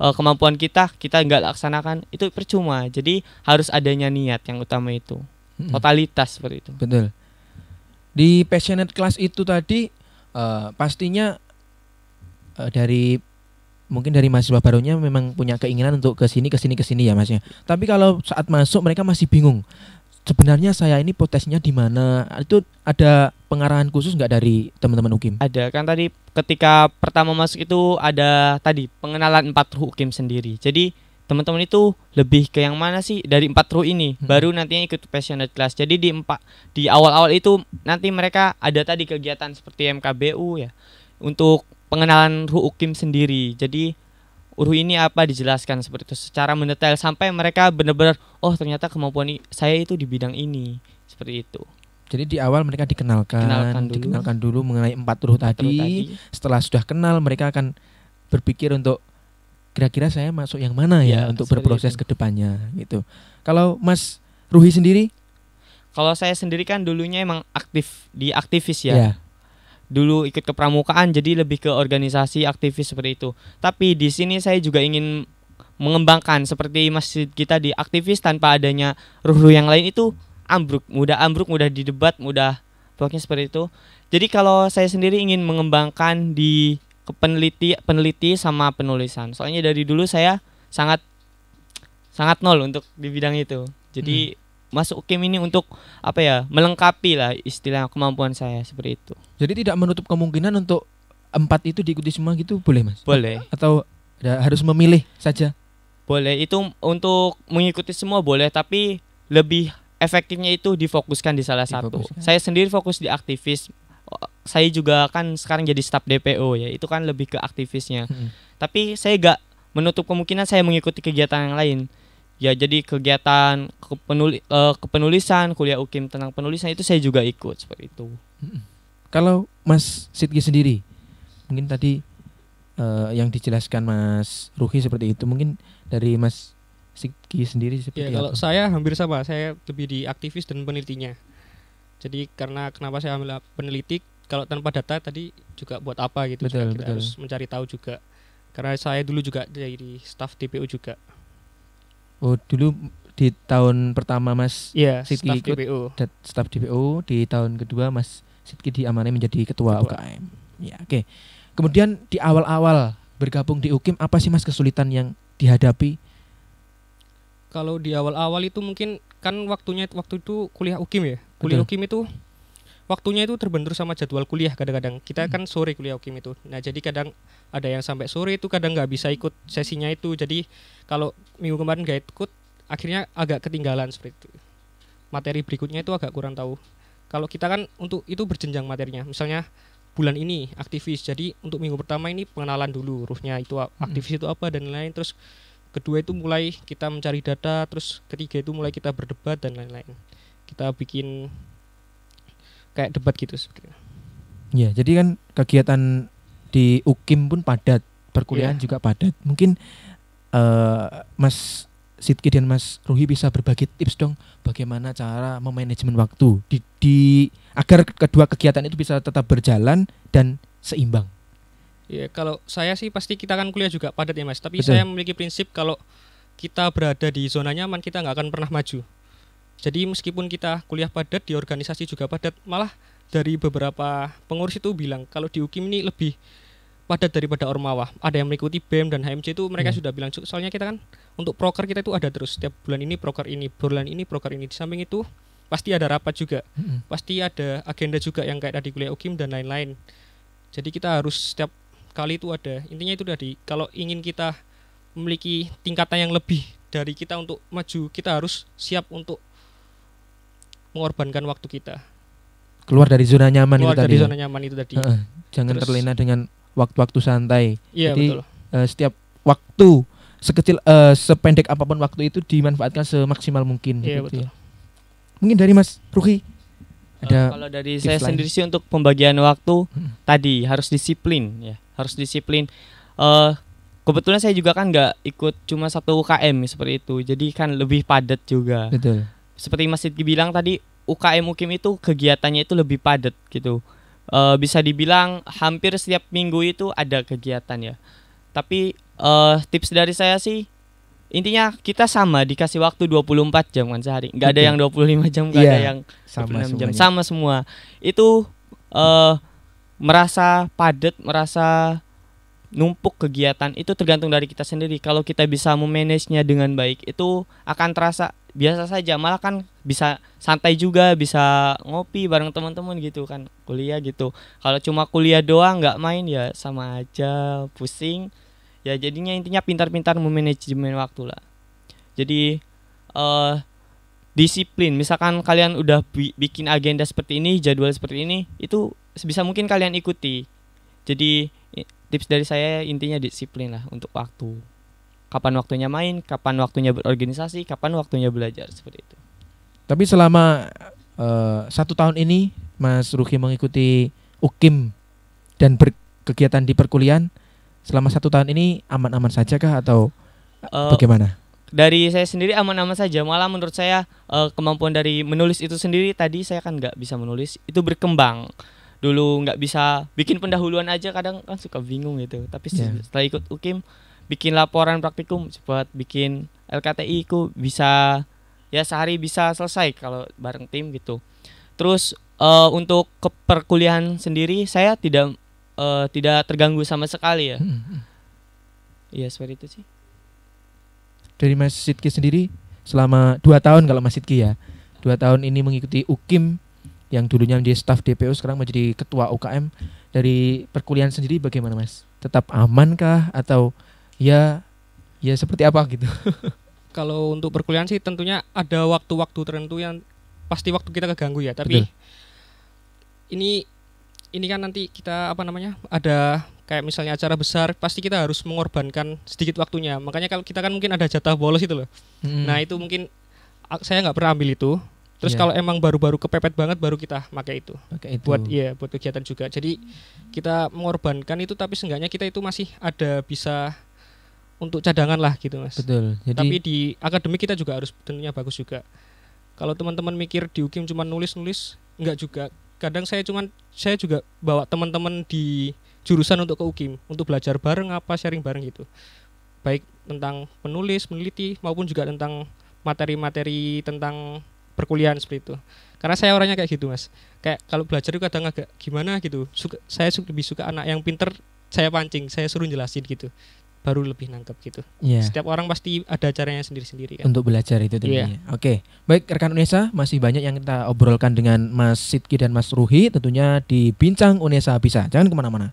uh, kemampuan kita kita nggak laksanakan itu percuma jadi harus adanya niat yang utama itu hmm. totalitas seperti itu betul di passionate class itu tadi uh, pastinya uh, dari mungkin dari mahasiswa barunya memang punya keinginan untuk ke sini ke sini ke sini ya Mas ya. Tapi kalau saat masuk mereka masih bingung sebenarnya saya ini potensinya di mana itu ada pengarahan khusus nggak dari teman-teman hukim ada kan tadi ketika pertama masuk itu ada tadi pengenalan empat ruh hukim sendiri jadi teman-teman itu lebih ke yang mana sih dari empat ruh ini hmm. baru nantinya ikut passionate class jadi di empat di awal-awal itu nanti mereka ada tadi kegiatan seperti MKBU ya untuk pengenalan ruh hukim sendiri jadi Uruh ini apa dijelaskan seperti itu secara mendetail sampai mereka benar-benar oh ternyata kemampuan saya itu di bidang ini seperti itu. Jadi di awal mereka dikenalkan, dikenalkan dulu. dikenalkan dulu mengenai empat uruh tadi. tadi. Setelah sudah kenal mereka akan berpikir untuk kira-kira saya masuk yang mana ya, ya untuk berproses ke depannya gitu. Kalau Mas Ruhi sendiri? Kalau saya sendiri kan dulunya emang aktif di aktivis ya. ya dulu ikut kepramukaan jadi lebih ke organisasi aktivis seperti itu. Tapi di sini saya juga ingin mengembangkan seperti masjid kita di aktivis tanpa adanya ruh-ruh yang lain itu ambruk, mudah ambruk, mudah didebat, mudah pokoknya seperti itu. Jadi kalau saya sendiri ingin mengembangkan di peneliti peneliti sama penulisan. Soalnya dari dulu saya sangat sangat nol untuk di bidang itu. Jadi hmm masuk UKM ini untuk apa ya melengkapi lah istilah kemampuan saya seperti itu. Jadi tidak menutup kemungkinan untuk empat itu diikuti semua gitu boleh mas? Boleh. Atau ya, harus memilih saja? Boleh itu untuk mengikuti semua boleh tapi lebih efektifnya itu difokuskan di salah difokuskan. satu. Saya sendiri fokus di aktivis. Oh, saya juga kan sekarang jadi staf DPO ya itu kan lebih ke aktivisnya. Hmm. Tapi saya gak menutup kemungkinan saya mengikuti kegiatan yang lain ya jadi kegiatan kepenuli, uh, eh, kepenulisan kuliah UKIM tentang penulisan itu saya juga ikut seperti itu kalau Mas Sidki sendiri mungkin tadi uh, yang dijelaskan Mas Ruhi seperti itu mungkin dari Mas Sidki sendiri ya, seperti ya, kalau saya hampir sama saya lebih di aktivis dan penelitinya jadi karena kenapa saya ambil peneliti kalau tanpa data tadi juga buat apa gitu betul, kita betul. harus mencari tahu juga karena saya dulu juga jadi staff TPU juga Oh dulu di tahun pertama Mas yeah, Sidki staff ikut staf staff DPO di tahun kedua Mas Sidki diamanai menjadi ketua, ketua. UKM. Ya oke. Okay. Kemudian di awal-awal bergabung di UKM apa sih Mas kesulitan yang dihadapi? Kalau di awal-awal itu mungkin kan waktunya waktu itu kuliah UKM ya. Kuliah UKM itu waktunya itu terbentur sama jadwal kuliah kadang-kadang kita kan hmm. kan sore kuliah UKIM itu nah jadi kadang ada yang sampai sore itu kadang nggak bisa ikut sesinya itu jadi kalau minggu kemarin nggak ikut akhirnya agak ketinggalan seperti itu materi berikutnya itu agak kurang tahu kalau kita kan untuk itu berjenjang materinya misalnya bulan ini aktivis jadi untuk minggu pertama ini pengenalan dulu ruhnya itu hmm. aktivis hmm. itu apa dan lain-lain terus kedua itu mulai kita mencari data terus ketiga itu mulai kita berdebat dan lain-lain kita bikin kayak debat gitu Ya, jadi kan kegiatan di UKIM pun padat, perkuliahan yeah. juga padat. Mungkin uh, Mas Sidki dan Mas Ruhi bisa berbagi tips dong bagaimana cara memanajemen waktu di, di agar kedua kegiatan itu bisa tetap berjalan dan seimbang. Ya, kalau saya sih pasti kita kan kuliah juga padat ya Mas, tapi Betul. saya memiliki prinsip kalau kita berada di zona nyaman kita nggak akan pernah maju. Jadi meskipun kita kuliah padat di organisasi juga padat, malah dari beberapa pengurus itu bilang kalau di UKIM ini lebih padat daripada Ormawa. Ada yang mengikuti BEM dan HMC itu mereka hmm. sudah bilang soalnya kita kan untuk proker kita itu ada terus setiap bulan ini proker ini, bulan ini proker ini. Di samping itu pasti ada rapat juga. Hmm. Pasti ada agenda juga yang kayak tadi kuliah UKIM dan lain-lain. Jadi kita harus setiap kali itu ada. Intinya itu dari kalau ingin kita memiliki tingkatan yang lebih dari kita untuk maju, kita harus siap untuk mengorbankan waktu kita. Keluar dari zona nyaman Keluar itu dari tadi. Ya? zona nyaman itu tadi. Uh, jangan Terus, terlena dengan waktu-waktu santai. Iya, Jadi Uh, setiap waktu sekecil uh, sependek apapun waktu itu dimanfaatkan semaksimal mungkin. Iya, gitu ya. betul. Ya. Mungkin dari Mas Ruki eh, ada uh, kalau dari saya line. sendiri sih untuk pembagian waktu hmm. tadi harus disiplin ya, harus disiplin. Uh, kebetulan saya juga kan nggak ikut cuma satu UKM seperti itu. Jadi kan lebih padat juga. Betul seperti Mas Sidki bilang tadi UKM UKIM itu kegiatannya itu lebih padat gitu. e, bisa dibilang hampir setiap minggu itu ada kegiatan ya. Tapi e, tips dari saya sih intinya kita sama dikasih waktu 24 jam kan sehari. nggak ada yang 25 jam, nggak yeah, ada yang sama 26 jam. Sama semua. Itu e, merasa padat, merasa numpuk kegiatan itu tergantung dari kita sendiri. Kalau kita bisa memanage-nya dengan baik, itu akan terasa biasa saja malah kan bisa santai juga bisa ngopi bareng teman-teman gitu kan kuliah gitu kalau cuma kuliah doang nggak main ya sama aja pusing ya jadinya intinya pintar-pintar memanajemen waktu lah jadi uh, disiplin misalkan kalian udah bi bikin agenda seperti ini jadwal seperti ini itu sebisa mungkin kalian ikuti jadi tips dari saya intinya disiplin lah untuk waktu kapan waktunya main, kapan waktunya berorganisasi, kapan waktunya belajar seperti itu. Tapi selama uh, satu tahun ini Mas Ruki mengikuti UKIM dan berkegiatan di perkuliahan selama satu tahun ini aman-aman saja kah atau uh, bagaimana? Dari saya sendiri aman-aman saja. Malah menurut saya uh, kemampuan dari menulis itu sendiri tadi saya kan nggak bisa menulis itu berkembang dulu nggak bisa bikin pendahuluan aja kadang kan suka bingung gitu tapi yeah. setelah ikut UKIM bikin laporan praktikum buat bikin LKTI ku bisa ya sehari bisa selesai kalau bareng tim gitu terus uh, untuk keperkuliahan sendiri saya tidak uh, tidak terganggu sama sekali ya hmm, hmm. iya seperti itu sih dari Mas Sidki sendiri selama dua tahun kalau Mas Sidki ya dua tahun ini mengikuti UKIM yang dulunya menjadi staf DPO sekarang menjadi ketua UKM dari perkuliahan sendiri bagaimana mas? Tetap amankah atau ya ya seperti apa gitu kalau untuk perkuliahan sih tentunya ada waktu-waktu tertentu yang pasti waktu kita keganggu ya tapi Betul. ini ini kan nanti kita apa namanya ada kayak misalnya acara besar pasti kita harus mengorbankan sedikit waktunya makanya kalau kita kan mungkin ada jatah bolos itu loh hmm. nah itu mungkin saya nggak pernah ambil itu terus yeah. kalau emang baru-baru kepepet banget baru kita pakai itu, pakai itu. buat ya buat kegiatan juga jadi kita mengorbankan itu tapi seenggaknya kita itu masih ada bisa untuk cadangan lah gitu mas. Betul. Jadi, Tapi di akademik kita juga harus tentunya bagus juga. Kalau teman-teman mikir di UKIM cuma nulis-nulis, enggak juga. Kadang saya cuma, saya juga bawa teman-teman di jurusan untuk ke UKIM untuk belajar bareng apa sharing bareng gitu. Baik tentang penulis, meneliti maupun juga tentang materi-materi tentang perkuliahan seperti itu. Karena saya orangnya kayak gitu, Mas. Kayak kalau belajar itu kadang agak gimana gitu. Suka, saya lebih suka anak yang pinter saya pancing, saya suruh jelasin gitu baru lebih nangkep gitu. Yeah. Setiap orang pasti ada caranya sendiri-sendiri kan. Untuk belajar itu tentunya. Yeah. Oke, okay. baik rekan Unesa masih banyak yang kita obrolkan dengan Mas Sidki dan Mas Ruhi tentunya di Bincang Unesa Bisa. Jangan kemana-mana.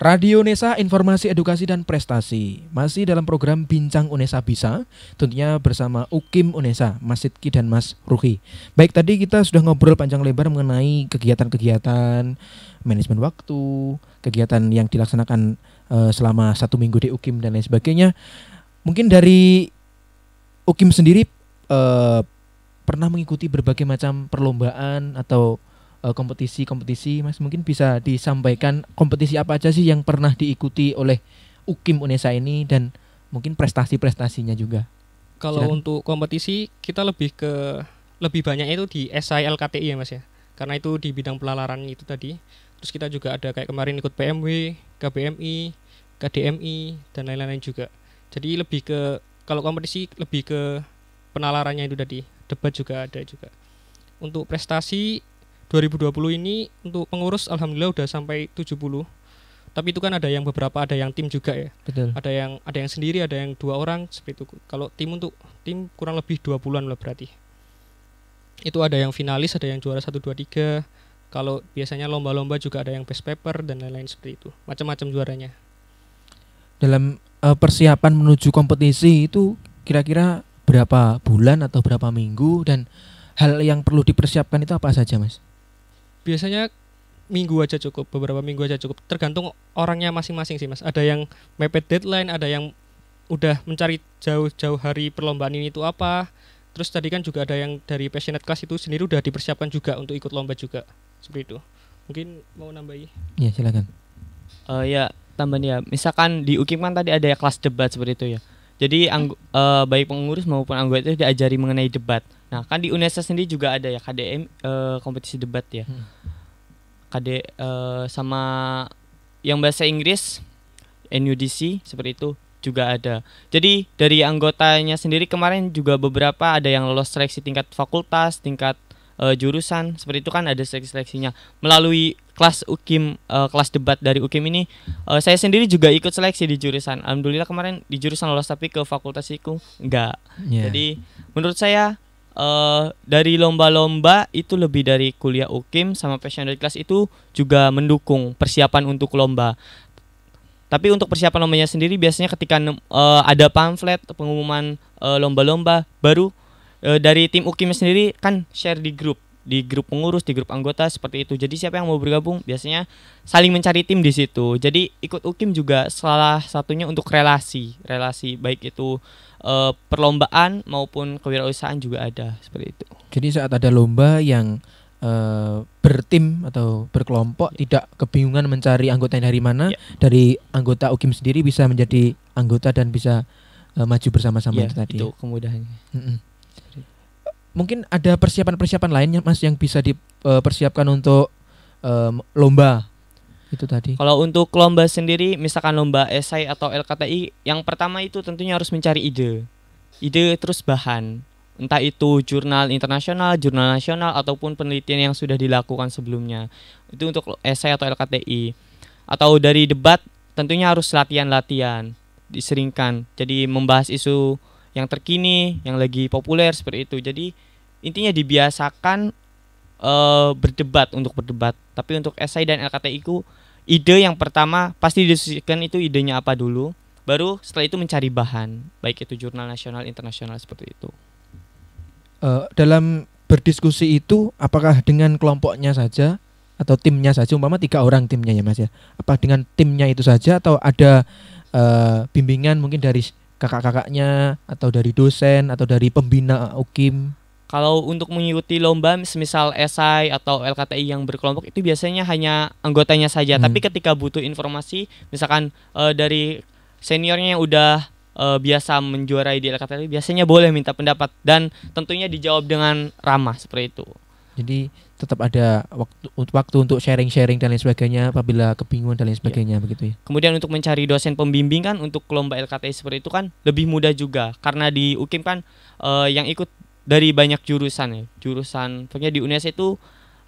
Radio Unesa Informasi Edukasi dan Prestasi masih dalam program Bincang Unesa Bisa tentunya bersama Ukim Unesa, Mas Sidki dan Mas Ruhi. Baik tadi kita sudah ngobrol panjang lebar mengenai kegiatan-kegiatan manajemen waktu, kegiatan yang dilaksanakan uh, selama satu minggu di Ukim dan lain sebagainya. Mungkin dari Ukim sendiri uh, pernah mengikuti berbagai macam perlombaan atau kompetisi-kompetisi eh, uh, Mas mungkin bisa disampaikan kompetisi apa aja sih yang pernah diikuti oleh UKIM Unesa ini dan mungkin prestasi-prestasinya juga. Kalau Silahkan. untuk kompetisi kita lebih ke lebih banyak itu di SI LKTI ya Mas ya. Karena itu di bidang pelalaran itu tadi. Terus kita juga ada kayak kemarin ikut PMW, KBMI, KDMI dan lain-lain juga. Jadi lebih ke kalau kompetisi lebih ke penalarannya itu tadi. Debat juga ada juga. Untuk prestasi 2020 ini untuk pengurus alhamdulillah udah sampai 70. Tapi itu kan ada yang beberapa, ada yang tim juga ya. Betul. Ada yang ada yang sendiri, ada yang dua orang seperti itu. Kalau tim untuk tim kurang lebih 20-an lah berarti. Itu ada yang finalis, ada yang juara 1 2 3. Kalau biasanya lomba-lomba juga ada yang best paper dan lain-lain seperti itu. Macam-macam juaranya. Dalam uh, persiapan menuju kompetisi itu kira-kira berapa bulan atau berapa minggu dan hal yang perlu dipersiapkan itu apa saja, Mas? biasanya minggu aja cukup beberapa minggu aja cukup tergantung orangnya masing-masing sih mas ada yang mepet deadline ada yang udah mencari jauh-jauh hari perlombaan ini itu apa terus tadi kan juga ada yang dari passionate class itu sendiri udah dipersiapkan juga untuk ikut lomba juga seperti itu mungkin mau nambahi ya silakan uh, ya tambahan ya misalkan di UKIM kan tadi ada ya kelas debat seperti itu ya jadi hmm. anggu, uh, eh, baik pengurus maupun anggota itu diajari mengenai debat Nah kan di UNESA sendiri juga ada ya KDM uh, eh, kompetisi debat ya. Hmm. KD uh, eh, sama yang bahasa Inggris NUDC seperti itu juga ada. Jadi dari anggotanya sendiri kemarin juga beberapa ada yang lolos seleksi tingkat fakultas, tingkat uh, jurusan seperti itu kan ada seleksi-seleksinya. Melalui kelas UKIM uh, kelas debat dari UKIM ini uh, saya sendiri juga ikut seleksi di jurusan. Alhamdulillah kemarin di jurusan lolos tapi ke fakultas itu enggak. Yeah. Jadi menurut saya uh, dari lomba-lomba itu lebih dari kuliah UKIM sama passion dari kelas itu juga mendukung persiapan untuk lomba. Tapi untuk persiapan lombanya sendiri biasanya ketika uh, ada pamflet pengumuman lomba eh, lomba-lomba baru uh, dari tim UKIM sendiri kan share di grup di grup pengurus, di grup anggota seperti itu. Jadi siapa yang mau bergabung biasanya saling mencari tim di situ. Jadi ikut UKIM juga salah satunya untuk relasi, relasi baik itu uh, perlombaan maupun kewirausahaan juga ada seperti itu. Jadi saat ada lomba yang uh, bertim atau berkelompok yeah. tidak kebingungan mencari anggota yang dari mana, yeah. dari anggota UKIM sendiri bisa menjadi anggota dan bisa uh, maju bersama-sama yeah, itu tadi. Itu kemudahannya. Mm -mm. Mungkin ada persiapan-persiapan lain yang Mas yang bisa dipersiapkan untuk um, lomba itu tadi. Kalau untuk lomba sendiri, misalkan lomba esai atau LKTI, yang pertama itu tentunya harus mencari ide, ide terus bahan, entah itu jurnal internasional, jurnal nasional ataupun penelitian yang sudah dilakukan sebelumnya. Itu untuk esai atau LKTI. Atau dari debat, tentunya harus latihan-latihan, diseringkan. Jadi membahas isu yang terkini, yang lagi populer seperti itu. Jadi intinya dibiasakan uh, berdebat untuk berdebat. Tapi untuk esai dan LKTI ku ide yang pertama pasti didiskusikan itu idenya apa dulu baru setelah itu mencari bahan baik itu jurnal nasional internasional seperti itu uh, dalam berdiskusi itu apakah dengan kelompoknya saja atau timnya saja umpama tiga orang timnya ya mas ya apa dengan timnya itu saja atau ada uh, bimbingan mungkin dari kakak-kakaknya atau dari dosen atau dari pembina UKIM kalau untuk mengikuti lomba semisal esai atau LKTI yang berkelompok itu biasanya hanya anggotanya saja. Hmm. Tapi ketika butuh informasi, misalkan uh, dari seniornya yang udah uh, biasa menjuarai di LKTI, biasanya boleh minta pendapat dan tentunya dijawab dengan ramah seperti itu. Jadi tetap ada waktu waktu untuk sharing-sharing dan lain sebagainya apabila kebingungan dan lain iya. sebagainya ya. begitu ya. Kemudian untuk mencari dosen pembimbing kan untuk lomba LKTI seperti itu kan lebih mudah juga karena di UKIM kan uh, yang ikut dari banyak jurusan ya jurusan pokoknya di UNES itu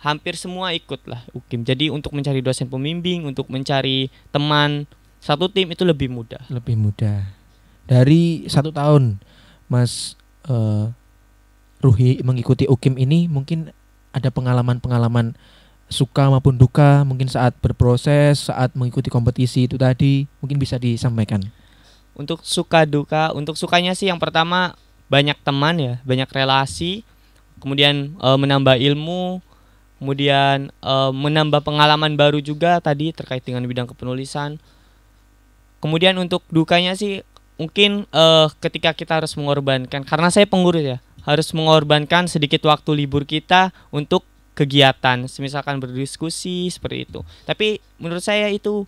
hampir semua ikut lah UKIM jadi untuk mencari dosen pembimbing untuk mencari teman satu tim itu lebih mudah lebih mudah dari satu tahun Mas uh, Ruhi mengikuti UKIM ini mungkin ada pengalaman-pengalaman suka maupun duka mungkin saat berproses saat mengikuti kompetisi itu tadi mungkin bisa disampaikan untuk suka duka untuk sukanya sih yang pertama banyak teman ya banyak relasi kemudian uh, menambah ilmu kemudian uh, menambah pengalaman baru juga tadi terkait dengan bidang kepenulisan kemudian untuk dukanya sih mungkin uh, ketika kita harus mengorbankan karena saya pengurus ya harus mengorbankan sedikit waktu libur kita untuk kegiatan, misalkan berdiskusi seperti itu. Tapi menurut saya itu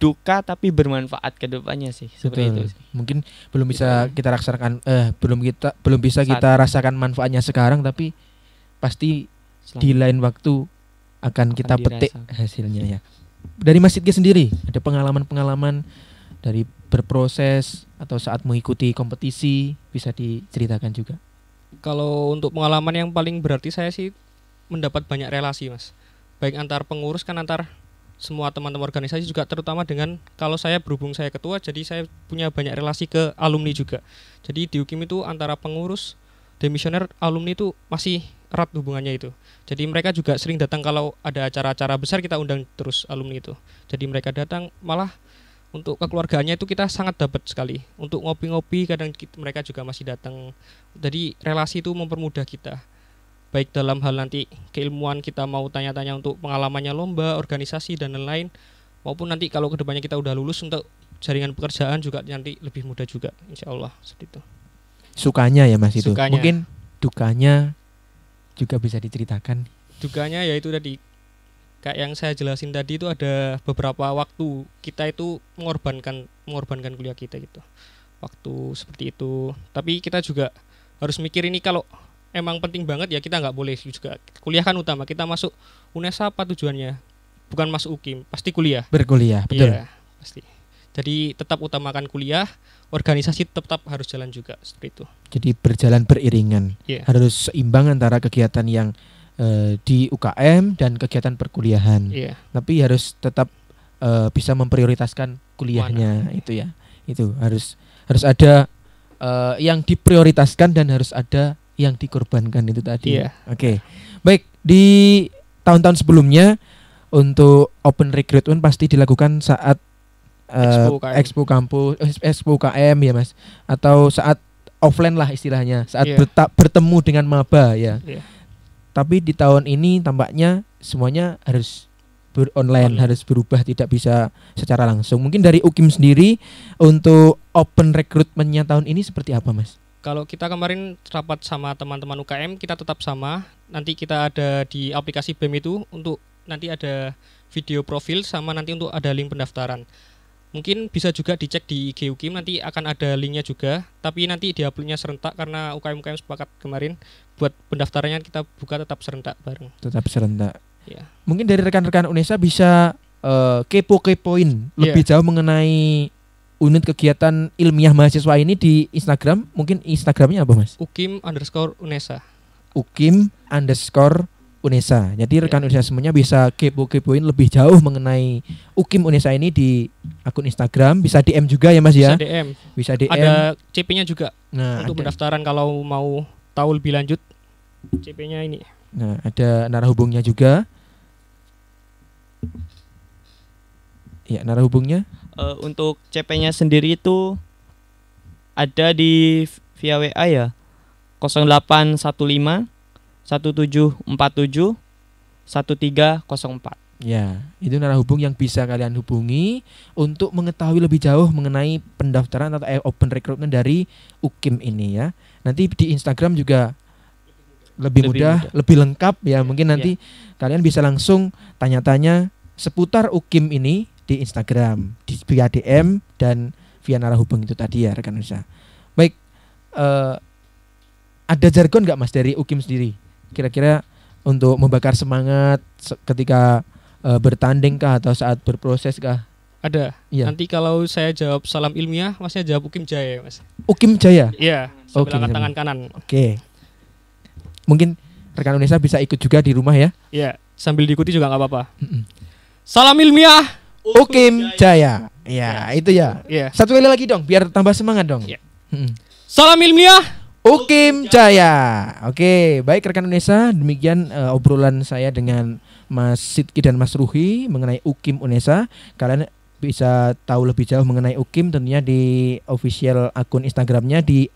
duka tapi bermanfaat ke depannya sih seperti Betul. itu sih. mungkin belum gitu. bisa gitu. kita rasakan eh belum kita belum bisa Saat kita rasakan manfaatnya sekarang tapi pasti Selamat. di lain waktu akan, akan kita dirasa. petik hasilnya ya dari masjidnya sendiri ada pengalaman-pengalaman dari berproses atau saat mengikuti kompetisi bisa diceritakan juga kalau untuk pengalaman yang paling berarti saya sih mendapat banyak relasi mas baik antar pengurus kan antar semua teman-teman organisasi juga terutama dengan kalau saya berhubung saya ketua jadi saya punya banyak relasi ke alumni juga jadi di UKIM itu antara pengurus demisioner alumni itu masih erat hubungannya itu jadi mereka juga sering datang kalau ada acara-acara besar kita undang terus alumni itu jadi mereka datang malah untuk kekeluargaannya itu kita sangat dapat sekali untuk ngopi-ngopi kadang kita, mereka juga masih datang jadi relasi itu mempermudah kita baik dalam hal nanti keilmuan kita mau tanya-tanya untuk pengalamannya lomba, organisasi dan lain-lain maupun nanti kalau kedepannya kita udah lulus untuk jaringan pekerjaan juga nanti lebih mudah juga insya Allah seperti itu sukanya ya mas itu mungkin dukanya juga bisa diceritakan dukanya ya itu tadi kayak yang saya jelasin tadi itu ada beberapa waktu kita itu mengorbankan mengorbankan kuliah kita gitu waktu seperti itu tapi kita juga harus mikir ini kalau emang penting banget ya kita nggak boleh juga kuliah kan utama kita masuk unesa apa tujuannya bukan masuk UKIM pasti kuliah berkuliah betul ya, pasti jadi tetap utamakan kuliah organisasi tetap harus jalan juga seperti itu jadi berjalan beriringan yeah. harus seimbang antara kegiatan yang uh, di UKM dan kegiatan perkuliahan yeah. tapi harus tetap uh, bisa memprioritaskan kuliahnya Mana? itu ya itu harus harus ada uh, yang diprioritaskan dan harus ada yang dikorbankan itu tadi. Yeah. Oke. Okay. Baik, di tahun-tahun sebelumnya untuk open recruitment pasti dilakukan saat uh, expo kampus eh, expo KM ya Mas atau saat offline lah istilahnya, saat yeah. berta bertemu dengan maba ya. Yeah. Tapi di tahun ini tampaknya semuanya harus ber online, online harus berubah tidak bisa secara langsung. Mungkin dari UKIM sendiri untuk open recruitmentnya tahun ini seperti apa, Mas? Kalau kita kemarin rapat sama teman-teman UKM, kita tetap sama. Nanti kita ada di aplikasi BEM itu untuk nanti ada video profil sama nanti untuk ada link pendaftaran. Mungkin bisa juga dicek di IG UKIM nanti akan ada linknya juga, tapi nanti uploadnya serentak karena UKM-UKM sepakat kemarin buat pendaftarannya kita buka tetap serentak bareng. Tetap serentak. Ya. Mungkin dari rekan-rekan Unesa bisa uh, kepo-kepoin lebih lebih iya. jauh mengenai unit kegiatan ilmiah mahasiswa ini di Instagram mungkin Instagramnya apa mas? Ukim underscore Unesa Ukim underscore Unesa jadi iya. rekan Unesa semuanya bisa kepo-kepoin lebih jauh mengenai Ukim Unesa ini di akun Instagram bisa DM juga ya mas ya? Bisa DM bisa DM ada CP-nya juga nah, untuk ada. pendaftaran kalau mau tahu lebih lanjut CP-nya ini nah ada narah hubungnya juga ya hubungnya uh, untuk CP-nya sendiri itu ada di via WA ya 0815 1747 1304. Ya, itu narah hubung yang bisa kalian hubungi untuk mengetahui lebih jauh mengenai pendaftaran atau eh, open recruitment dari UKIM ini ya. Nanti di Instagram juga lebih, lebih mudah, lebih lengkap ya. ya Mungkin iya. nanti ya. kalian bisa langsung tanya-tanya seputar UKIM ini di Instagram di via DM dan via hubung itu tadi ya rekan Nusa. Baik, uh, ada jargon nggak mas dari Ukim sendiri? Kira-kira untuk membakar semangat ketika uh, bertanding kah atau saat berproses kah? Ada. Ya. Nanti kalau saya jawab salam ilmiah, masnya jawab Ukim Jaya, mas. Ukim Jaya. Iya. Oke. Okay, tangan kanan. Oke. Okay. Mungkin rekan Indonesia bisa ikut juga di rumah ya? Iya. Sambil diikuti juga nggak apa-apa. Mm -mm. Salam ilmiah. Ukim Jaya. Ya, ya, itu ya. ya. Satu kali lagi dong, biar tambah semangat dong. Ya. Hmm. Salam ilmiah. Ukim Jaya. Oke, baik rekan Unesa, demikian uh, obrolan saya dengan Mas Sidki dan Mas Ruhi mengenai Ukim Unesa. Kalian bisa tahu lebih jauh mengenai Ukim tentunya di official akun Instagramnya di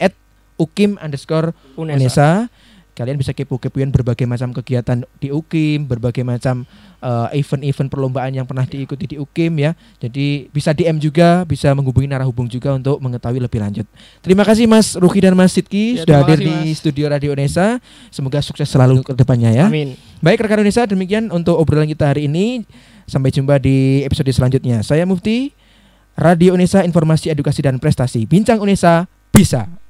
@ukim_unesa kalian bisa kepo-kepoin berbagai macam kegiatan di UKIM, berbagai macam eh, event-event uh, perlombaan yang pernah diikuti di UKIM ya. Jadi bisa DM juga, bisa menghubungi hubung juga untuk mengetahui lebih lanjut. Terima kasih Mas Ruki dan Mas Sidki ya, sudah hadir di mas. studio Radio Unesa. Semoga sukses selalu ke depannya ya. Amin. Baik rekan Unesa, demikian untuk obrolan kita hari ini. Sampai jumpa di episode selanjutnya. Saya Mufti, Radio Unesa Informasi Edukasi dan Prestasi. Bincang Unesa bisa.